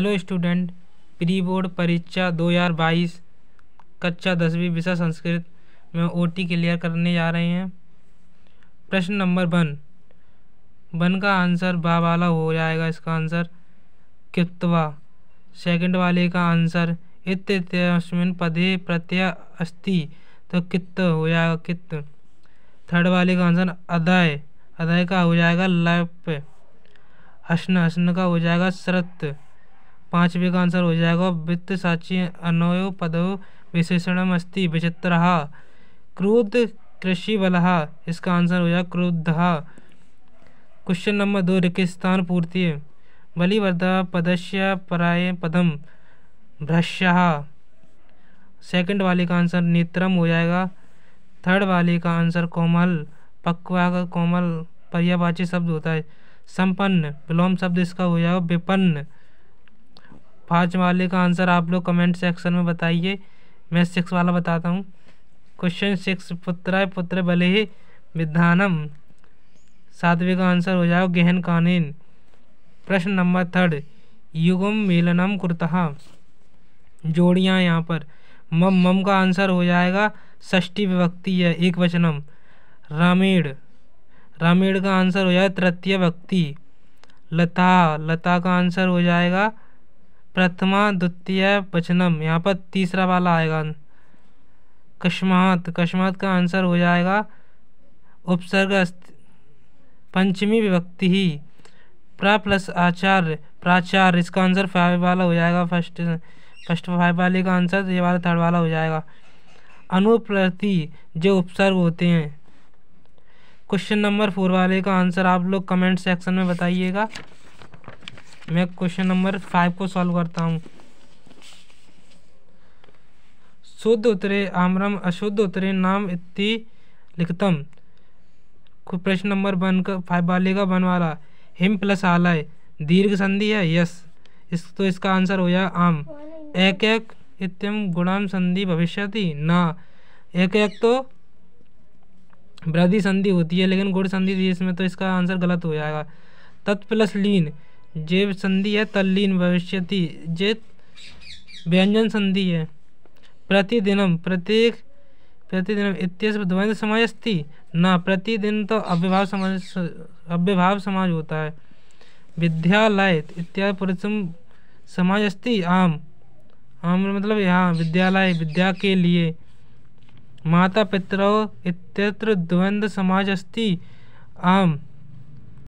hello student pre board परीक्षा 2022 कक्षा दसवीं विषय संस्कृत में ओटी क्लियर करने जा रहे हैं प्रश्न नंबर वन वन का आंसर बा वाला हो जाएगा इसका आंसर कृतवा सेकंड वाले का आंसर इतमिन पदे प्रत्यय अस्ति तो कित हो जाएगा कित थर्ड वाले का आंसर अदय अदय का हो जाएगा लप हसन हसन का हो जाएगा शरत पांचवे का आंसर हो जाएगा वित्त साक्षी अनोयो पदो विशेषण अस्थि विचित्र क्रोध कृषि बलहा इसका आंसर हो जाएगा क्रोध क्वेश्चन नंबर दो रिक्स्थान पूर्ति बलिवर्धा पदस्य पराय पदम भ्रश्य सेकंड वाले का आंसर नेत्रम हो जाएगा थर्ड वाले का आंसर कोमल पक्वा का कोमल पर्यावाची शब्द होता है संपन्न विलोम शब्द इसका हो जाएगा विपन्न पाँच वाले का आंसर आप लोग कमेंट सेक्शन में बताइए मैं सिक्स वाला बताता हूँ क्वेश्चन सिक्स पुत्र पुत्र भले ही विधानम सातवें का आंसर हो जाओ गहन कानीन प्रश्न नंबर थर्ड युगम मेलनम कुर्ता जोड़ियाँ यहाँ पर मम मम का आंसर हो जाएगा षष्टी विभक्ति है एक वचनम रामेण रामेण का आंसर हो जाएगा तृतीय भक्ति लता लता का आंसर हो जाएगा प्रथमा द्वितीय वचनम यहाँ पर तीसरा वाला आएगा कस्मात कस्मात का आंसर हो जाएगा उपसर्ग पंचमी विभक्ति ही प्रा प्लस आचार्य प्राचार्य इसका आंसर फाइव वाला हो जाएगा फर्स्ट फर्स्ट फाइव वाले का आंसर ये वाला थर्ड वाला हो जाएगा अनुप्रति जो उपसर्ग होते हैं क्वेश्चन नंबर फोर वाले का आंसर आप लोग कमेंट सेक्शन में बताइएगा मैं क्वेश्चन नंबर फाइव को सॉल्व करता हूँ शुद्ध उतरे आम्रम अशुद्ध उतरे नाम इति लिखतम प्रश्न नंबर वन का फाइव का वन वाला हिम प्लस आलय दीर्घ संधि है यस इस तो इसका आंसर हो जाए आम एक एक इतम गुणाम संधि भविष्य ना एक एक तो वृद्धि संधि होती है लेकिन गुण संधि इसमें तो इसका आंसर गलत हो जाएगा तत् प्लस लीन जेव संधि है तल्लीन भविष्य जे व्यंजन संधि है प्रतिदिनम प्रत्येक प्रतिदिनम इत्यस समाज थी ना प्रतिदिन तो अव्यभाव समाज अव्यभाव समाज होता है विद्यालय इत्यादि परिश्रम समाज अस्थि आम आम मतलब यहाँ विद्यालय विद्या के लिए माता पितरों इत्यत्र द्वंद्व समाज अस्थि आम